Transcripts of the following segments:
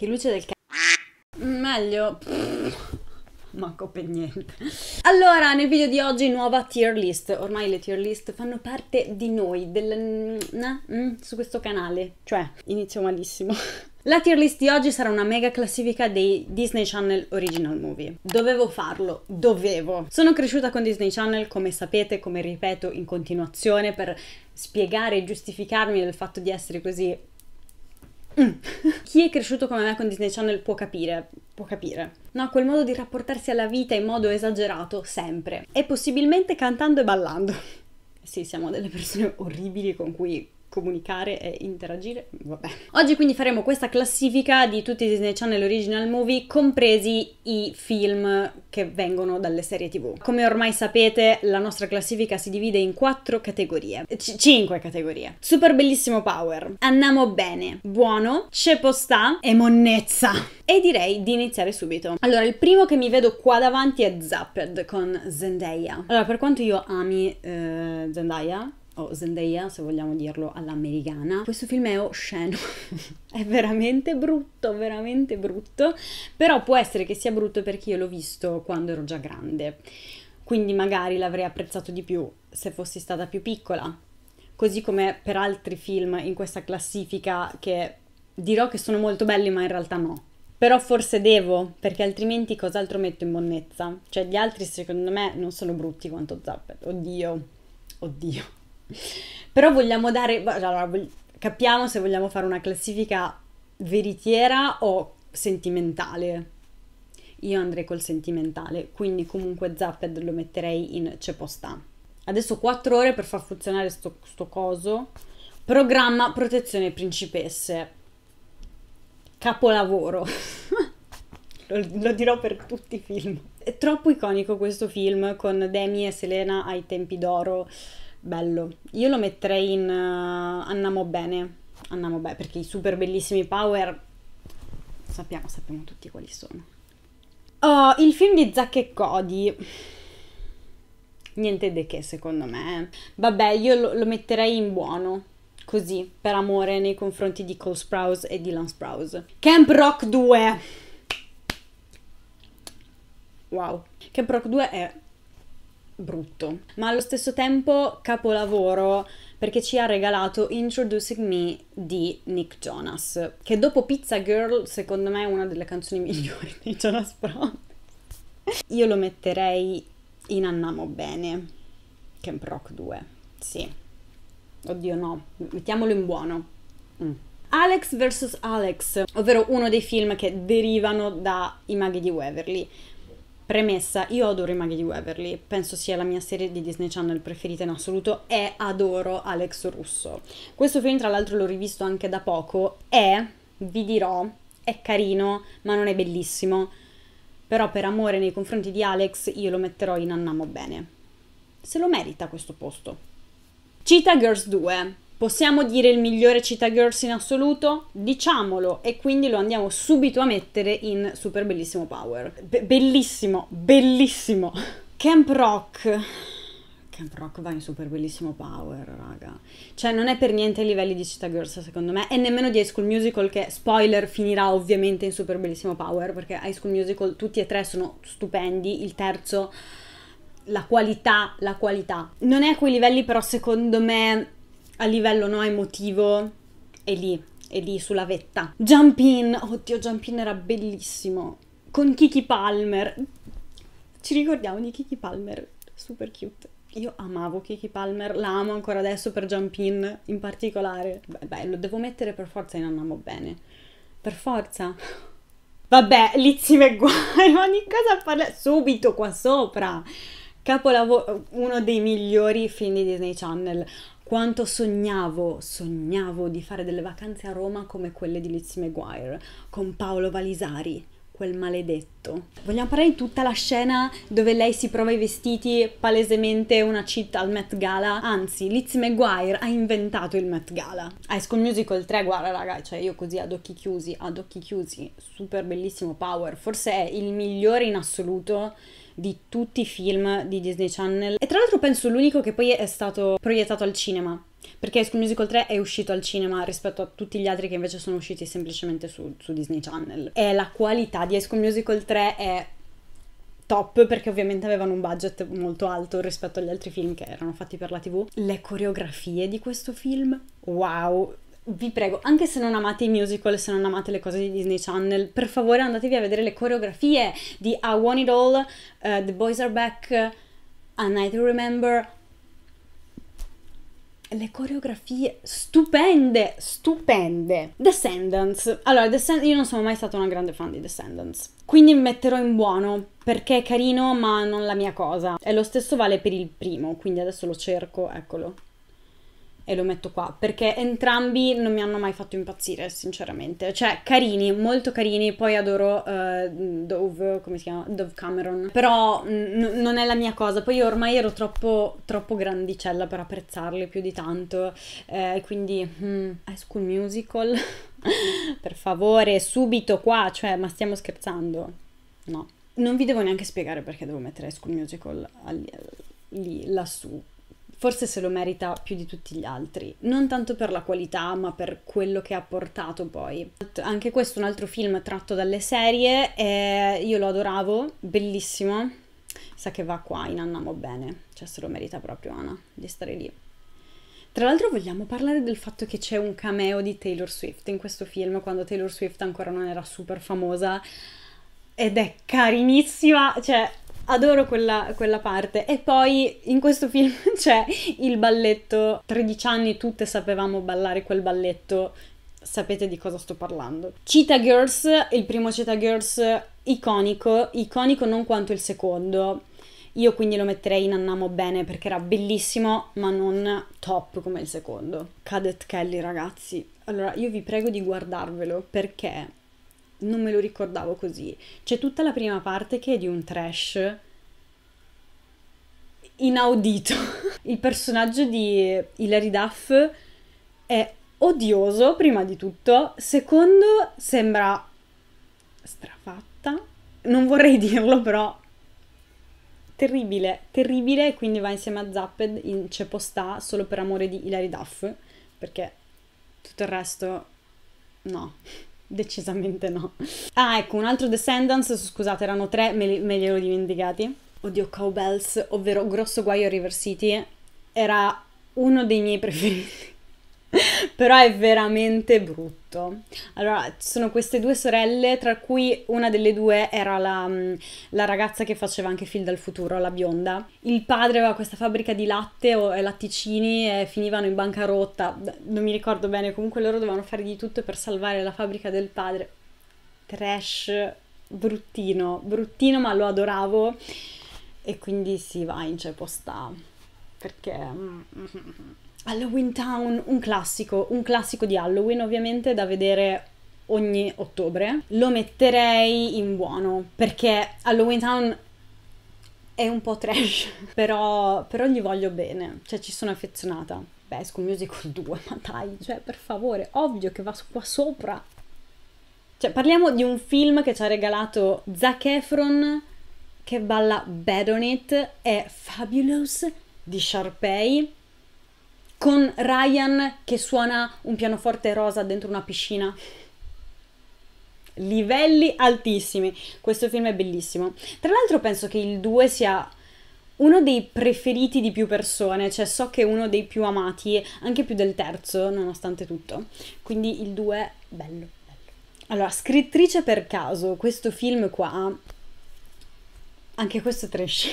Che luce del cazzo. Meglio. manco per niente. Allora, nel video di oggi nuova tier list. Ormai le tier list fanno parte di noi, del... Na, mm, su questo canale. Cioè, inizio malissimo. La tier list di oggi sarà una mega classifica dei Disney Channel Original Movie. Dovevo farlo, dovevo. Sono cresciuta con Disney Channel, come sapete, come ripeto in continuazione per spiegare e giustificarmi del fatto di essere così Mm. Chi è cresciuto come me con Disney Channel può capire, può capire. No, quel modo di rapportarsi alla vita in modo esagerato, sempre. E possibilmente cantando e ballando. sì, siamo delle persone orribili con cui comunicare e interagire. Vabbè. Oggi quindi faremo questa classifica di tutti i Disney Channel Original Movie, compresi i film che vengono dalle serie TV. Come ormai sapete, la nostra classifica si divide in quattro categorie. C- cinque categorie. Super bellissimo power, andiamo bene, buono, c'è postà e monnezza. E direi di iniziare subito. Allora, il primo che mi vedo qua davanti è Zapped con Zendaya. Allora, per quanto io ami eh, Zendaya, o Zendaya se vogliamo dirlo all'americana. Questo film è osceno, è veramente brutto, veramente brutto, però può essere che sia brutto perché io l'ho visto quando ero già grande, quindi magari l'avrei apprezzato di più se fossi stata più piccola, così come per altri film in questa classifica che dirò che sono molto belli ma in realtà no. Però forse devo, perché altrimenti cos'altro metto in bonnezza? Cioè gli altri secondo me non sono brutti quanto Zappet. Oddio, oddio però vogliamo dare... Allora, capiamo se vogliamo fare una classifica veritiera o sentimentale. Io andrei col sentimentale, quindi comunque Zapped lo metterei in c'è posta. Adesso 4 ore per far funzionare sto, sto coso. Programma protezione principesse. Capolavoro. lo, lo dirò per tutti i film. È troppo iconico questo film con Demi e Selena ai tempi d'oro Bello. Io lo metterei in uh, eh, Andiamo bene. Andiamo bene, perché i super bellissimi power sappiamo, sappiamo tutti quali sono. Oh, il film di Zack e Cody. Niente di che, secondo me. Vabbè, io lo, lo metterei in buono così per amore nei confronti di Cole Sprouse e Dylan Sprouse. Camp Rock 2. Wow. Camp Rock 2 è brutto, ma allo stesso tempo capolavoro perché ci ha regalato Introducing Me di Nick Jonas, che dopo Pizza Girl secondo me è una delle canzoni migliori di Jonas Brown. Io lo metterei in Annamo Bene, Camp Rock 2, sì. Oddio no, mettiamolo in buono. Mm. Alex vs. Alex, ovvero uno dei film che derivano dai maghi di Waverly. Premessa, io adoro i maghi di Waverly, penso sia la mia serie di Disney Channel preferita in assoluto e adoro Alex Russo. Questo film tra l'altro l'ho rivisto anche da poco e, vi dirò, è carino ma non è bellissimo, però per amore nei confronti di Alex io lo metterò in Annamo Bene. Se lo merita questo posto. Cheetah Girls 2 Possiamo dire il migliore Cheetah Girls in assoluto? Diciamolo e quindi lo andiamo subito a mettere in Super Bellissimo Power. Be bellissimo, bellissimo. Camp Rock. Camp Rock va in Super Bellissimo Power, raga. Cioè non è per niente ai livelli di Cheetah Girls secondo me e nemmeno di High School Musical che, spoiler, finirà ovviamente in Super Bellissimo Power perché High School Musical tutti e tre sono stupendi, il terzo... La qualità, la qualità. Non è a quei livelli però secondo me a livello no, emotivo è lì, è lì sulla vetta. Jump in, oddio Jump in era bellissimo, con Kiki Palmer. Ci ricordiamo di Kiki Palmer, super cute. Io amavo Kiki Palmer, la amo ancora adesso per Jump in in particolare. Beh, beh lo devo mettere per forza in Amo Bene. Per forza. Vabbè, lizzime e guai, ogni cosa parla subito qua sopra. Capolavoro, uno dei migliori film di Disney Channel quanto sognavo, sognavo di fare delle vacanze a Roma come quelle di Lizzie McGuire con Paolo Valisari, quel maledetto. Vogliamo parlare di tutta la scena dove lei si prova i vestiti, palesemente una città al Met Gala. Anzi, Lizzie McGuire ha inventato il Met Gala. High School Musical 3, guarda raga, cioè io così ad occhi chiusi, ad occhi chiusi, super bellissimo power, forse è il migliore in assoluto di tutti i film di Disney Channel. E tra l'altro penso l'unico che poi è stato proiettato al cinema. Perché School Musical 3 è uscito al cinema rispetto a tutti gli altri che invece sono usciti semplicemente su, su Disney Channel. E la qualità di School Musical 3 è top perché ovviamente avevano un budget molto alto rispetto agli altri film che erano fatti per la tv. Le coreografie di questo film, wow, vi prego, anche se non amate i musical, se non amate le cose di Disney Channel, per favore andatevi a vedere le coreografie di I Want It All, uh, The Boys Are Back, A Night to Remember. Le coreografie stupende, stupende. Descendants. Allora, Descend- io non sono mai stata una grande fan di Descendants. Quindi metterò in buono perché è carino, ma non la mia cosa. E lo stesso vale per il primo, quindi adesso lo cerco, eccolo e lo metto qua perché entrambi non mi hanno mai fatto impazzire sinceramente cioè carini molto carini poi adoro uh, Dove come si chiama Dove Cameron però mm, n- non è la mia cosa poi io ormai ero troppo troppo grandicella per apprezzarli più di tanto eh, quindi hmm, High School Musical per favore subito qua cioè ma stiamo scherzando no non vi devo neanche spiegare perché devo mettere High School Musical lì lassù forse se lo merita più di tutti gli altri, non tanto per la qualità ma per quello che ha portato poi. Anche questo è un altro film tratto dalle serie e io lo adoravo, bellissimo, sa che va qua in Andiamo bene, cioè se lo merita proprio Anna di stare lì. Tra l'altro vogliamo parlare del fatto che c'è un cameo di Taylor Swift in questo film, quando Taylor Swift ancora non era super famosa ed è carinissima, cioè adoro quella, quella parte. E poi in questo film c'è il balletto, 13 anni tutte sapevamo ballare quel balletto, sapete di cosa sto parlando. Cheetah Girls, il primo Cheetah Girls iconico, iconico non quanto il secondo. Io quindi lo metterei in Annamo bene perché era bellissimo, ma non top come il secondo. Cadet Kelly, ragazzi. Allora, io vi prego di guardarvelo perché non me lo ricordavo così. C'è tutta la prima parte che è di un trash inaudito. Il personaggio di Hilary Duff è odioso, prima di tutto, secondo sembra strafatta, non vorrei dirlo però terribile, terribile e quindi va insieme a Zapped in C'è postà solo per amore di Hilary Duff, perché tutto il resto no. Decisamente no. Ah, ecco, un altro Descendants, scusate, erano tre, me li, me li ero dimenticati. Oddio, Cowbells, ovvero Grosso Guaio River City, era uno dei miei preferiti però è veramente brutto. Allora, sono queste due sorelle, tra cui una delle due era la, mm, la ragazza che faceva anche film dal futuro, la bionda. Il padre aveva questa fabbrica di latte o latticini e finivano in bancarotta, non mi ricordo bene, comunque loro dovevano fare di tutto per salvare la fabbrica del padre. Trash, bruttino, bruttino, ma lo adoravo. E quindi sì, va in cioè, posta perché mm, mm, Halloween Town, un classico, un classico di Halloween ovviamente da vedere ogni ottobre. Lo metterei in buono perché Halloween Town è un po' trash, però, però gli voglio bene, cioè ci sono affezionata. Beh, School Musical 2, ma dai, cioè per favore, ovvio che va qua sopra. Cioè parliamo di un film che ci ha regalato Zac Efron che balla Bad On It, e Fabulous di Sharpay con Ryan che suona un pianoforte rosa dentro una piscina. Livelli altissimi. Questo film è bellissimo. Tra l'altro penso che il 2 sia uno dei preferiti di più persone, cioè so che è uno dei più amati, anche più del terzo, nonostante tutto. Quindi il 2 è bello. Allora, scrittrice per caso, questo film qua anche questo è trash.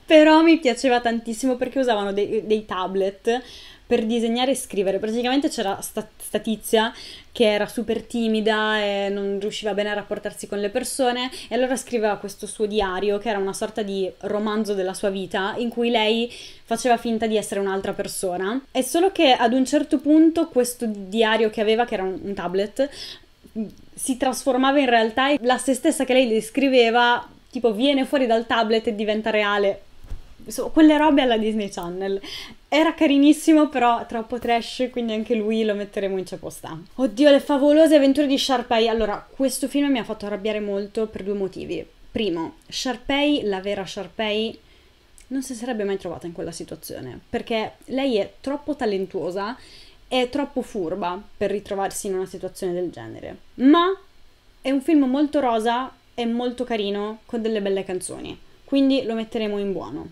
Però mi piaceva tantissimo perché usavano dei, dei tablet per disegnare e scrivere. Praticamente c'era sta, tizia che era super timida e non riusciva bene a rapportarsi con le persone e allora scriveva questo suo diario che era una sorta di romanzo della sua vita in cui lei faceva finta di essere un'altra persona. È solo che ad un certo punto questo diario che aveva, che era un, un tablet, si trasformava in realtà e la se stessa che lei descriveva tipo viene fuori dal tablet e diventa reale. quelle robe alla Disney Channel era carinissimo, però troppo trash, quindi anche lui lo metteremo in ciaposta. Oddio, le favolose avventure di Sharpay. Allora, questo film mi ha fatto arrabbiare molto per due motivi. Primo, Sharpay, la vera Sharpay, non si sarebbe mai trovata in quella situazione, perché lei è troppo talentuosa e troppo furba per ritrovarsi in una situazione del genere. Ma è un film molto rosa e molto carino, con delle belle canzoni, quindi lo metteremo in buono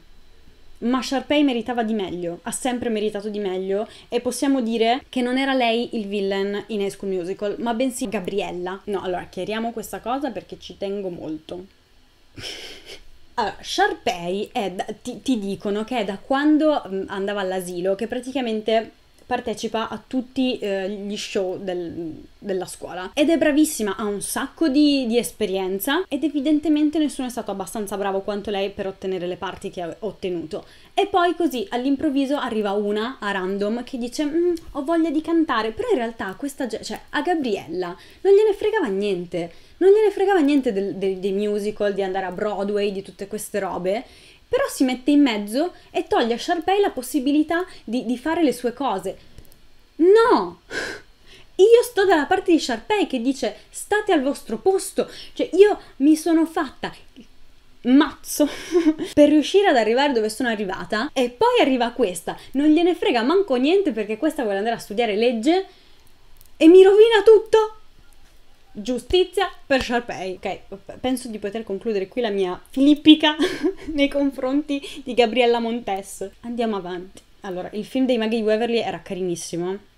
ma Sharpay meritava di meglio, ha sempre meritato di meglio e possiamo dire che non era lei il villain in High School Musical, ma bensì Gabriella. No, allora chiariamo questa cosa perché ci tengo molto. Allora, Sharpay è da, ti, ti, dicono che è da quando mm, andava all'asilo che praticamente partecipa a tutti eh, gli show del, della scuola ed è bravissima, ha un sacco di, di esperienza ed evidentemente nessuno è stato abbastanza bravo quanto lei per ottenere le parti che ha ottenuto. E poi così all'improvviso arriva una a random che dice mm, ho voglia di cantare, però in realtà questa, cioè a Gabriella non gliene fregava niente non gliene fregava niente del, del, dei musical, di andare a Broadway, di tutte queste robe, però si mette in mezzo e toglie a Sharpay la possibilità di, di fare le sue cose. No! Io sto dalla parte di Sharpay che dice state al vostro posto, cioè io mi sono fatta mazzo per riuscire ad arrivare dove sono arrivata e poi arriva questa, non gliene frega manco niente perché questa vuole andare a studiare legge e mi rovina tutto giustizia per Sharpay. Ok, penso di poter concludere qui la mia filippica nei confronti di Gabriella Montes. Andiamo avanti. Allora, il film dei maghi di Waverly era carinissimo.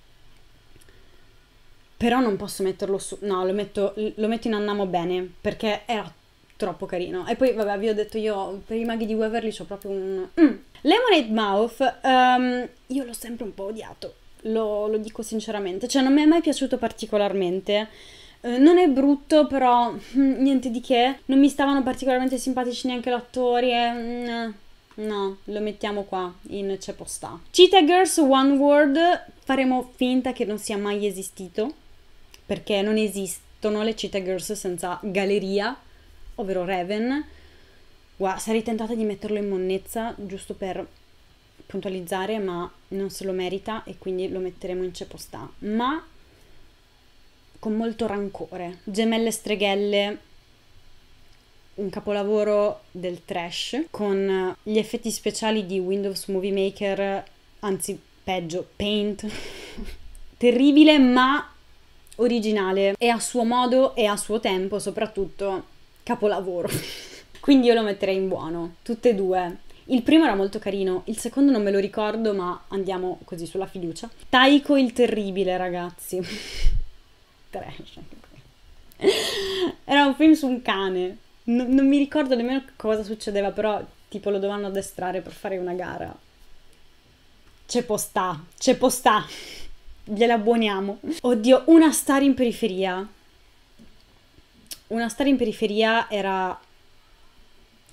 Però non posso metterlo su... No, lo metto, lo metto in Annamo bene, perché era troppo carino. E poi, vabbè, vi ho detto io, per i maghi di Waverly c'ho proprio un... Mm. Lemonade Mouth, um, io l'ho sempre un po' odiato, lo, lo dico sinceramente. Cioè, non mi è mai piaciuto particolarmente eh, non è brutto, però mm, niente di che. Non mi stavano particolarmente simpatici neanche l'attore. Mm, no, lo mettiamo qua in c'è posta. Cheetah Girls One World faremo finta che non sia mai esistito perché non esistono le Cheetah Girls senza Galleria, ovvero Raven. Wow, sarei tentata di metterlo in monnezza giusto per puntualizzare, ma non se lo merita e quindi lo metteremo in c'è posta. Ma con molto rancore. Gemelle streghelle, un capolavoro del trash, con gli effetti speciali di Windows Movie Maker, anzi peggio, Paint. Terribile ma originale e a suo modo e a suo tempo soprattutto capolavoro. Quindi io lo metterei in buono, tutte e due. Il primo era molto carino, il secondo non me lo ricordo, ma andiamo così sulla fiducia. Taiko il terribile, ragazzi. trash. Era un film su un cane. No, non mi ricordo nemmeno cosa succedeva, però tipo lo dovevano addestrare per fare una gara. C'è postà, c'è postà. Gliela abboniamo. Oddio, una star in periferia. Una star in periferia era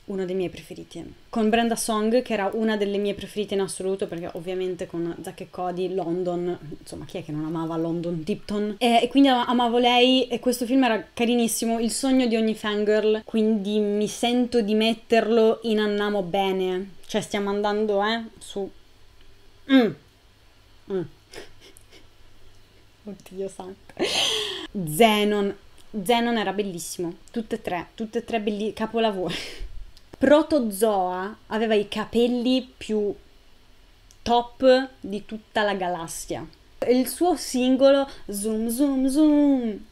uno dei miei preferiti. Con Brenda Song, che era una delle mie preferite in assoluto, perché ovviamente con Zack e Cody, London, insomma, chi è che non amava London Tipton? E, e, quindi amavo lei e questo film era carinissimo, il sogno di ogni fangirl, quindi mi sento di metterlo in Annamo bene. Cioè stiamo andando, eh, su... Mm. Mm. Oddio santo. Zenon. Zenon era bellissimo, tutte e tre, tutte e tre belli- capolavori protozoa aveva i capelli più top di tutta la galassia. Il suo singolo Zoom Zoom Zoom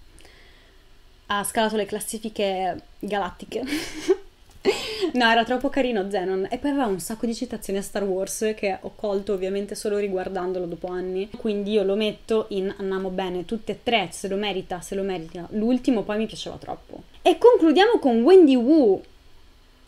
ha scalato le classifiche galattiche. no, era troppo carino Zenon e poi aveva un sacco di citazioni a Star Wars che ho colto ovviamente solo riguardandolo dopo anni, quindi io lo metto in Andiamo bene, tutte e tre, se lo merita, se lo merita. L'ultimo poi mi piaceva troppo. E concludiamo con Wendy Wu,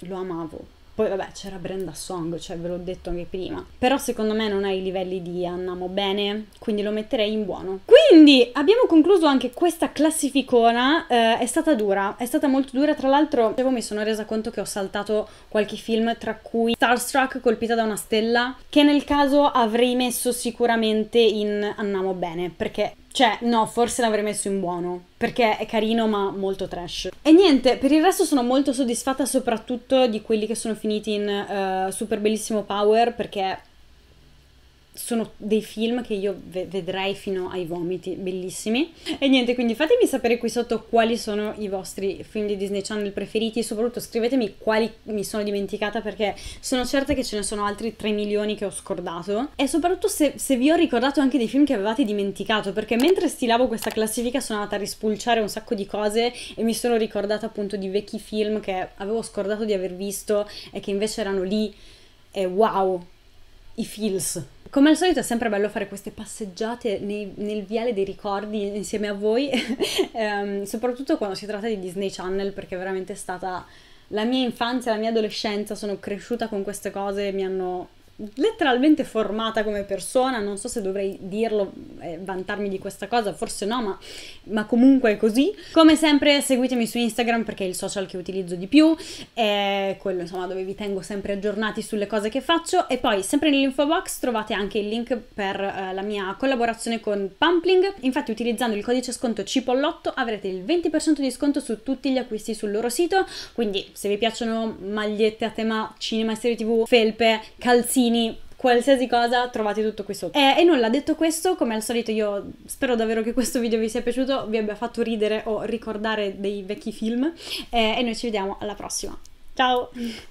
lo amavo. Poi vabbè c'era Brenda Song, cioè ve l'ho detto anche prima. Però secondo me non ha i livelli di Andiamo bene, quindi lo metterei in buono. Quindi abbiamo concluso anche questa classificona, eh, è stata dura, è stata molto dura. Tra l'altro mi sono resa conto che ho saltato qualche film, tra cui Starstruck colpita da una stella, che nel caso avrei messo sicuramente in Andiamo bene, perché cioè, no, forse l'avrei messo in buono, perché è carino ma molto trash. E niente, per il resto sono molto soddisfatta soprattutto di quelli che sono finiti in uh, Super Bellissimo Power, perché sono dei film che io ve- vedrei fino ai vomiti, bellissimi. E niente, quindi fatemi sapere qui sotto quali sono i vostri film di Disney Channel preferiti e soprattutto scrivetemi quali mi sono dimenticata perché sono certa che ce ne sono altri 3 milioni che ho scordato. E soprattutto se, se vi ho ricordato anche dei film che avevate dimenticato perché mentre stilavo questa classifica sono andata a rispulciare un sacco di cose e mi sono ricordata appunto di vecchi film che avevo scordato di aver visto e che invece erano lì. E wow, i feels come al solito è sempre bello fare queste passeggiate nei, nel viale dei ricordi insieme a voi, ehm, soprattutto quando si tratta di Disney Channel, perché veramente è stata la mia infanzia, la mia adolescenza, sono cresciuta con queste cose, mi hanno letteralmente formata come persona, non so se dovrei dirlo e eh, vantarmi di questa cosa, forse no, ma, ma, comunque è così. Come sempre seguitemi su Instagram perché è il social che utilizzo di più, è quello insomma dove vi tengo sempre aggiornati sulle cose che faccio e poi sempre nell'info box trovate anche il link per eh, la mia collaborazione con Pumpling, infatti utilizzando il codice sconto cipollotto avrete il 20% di sconto su tutti gli acquisti sul loro sito, quindi se vi piacciono magliette a tema cinema e serie tv, felpe, calzini, bambini, qualsiasi cosa trovate tutto qui sotto. E, eh, e, nulla, detto questo, come al solito io spero davvero che questo video vi sia piaciuto, vi abbia fatto ridere o ricordare dei vecchi film eh, e noi ci vediamo alla prossima. Ciao!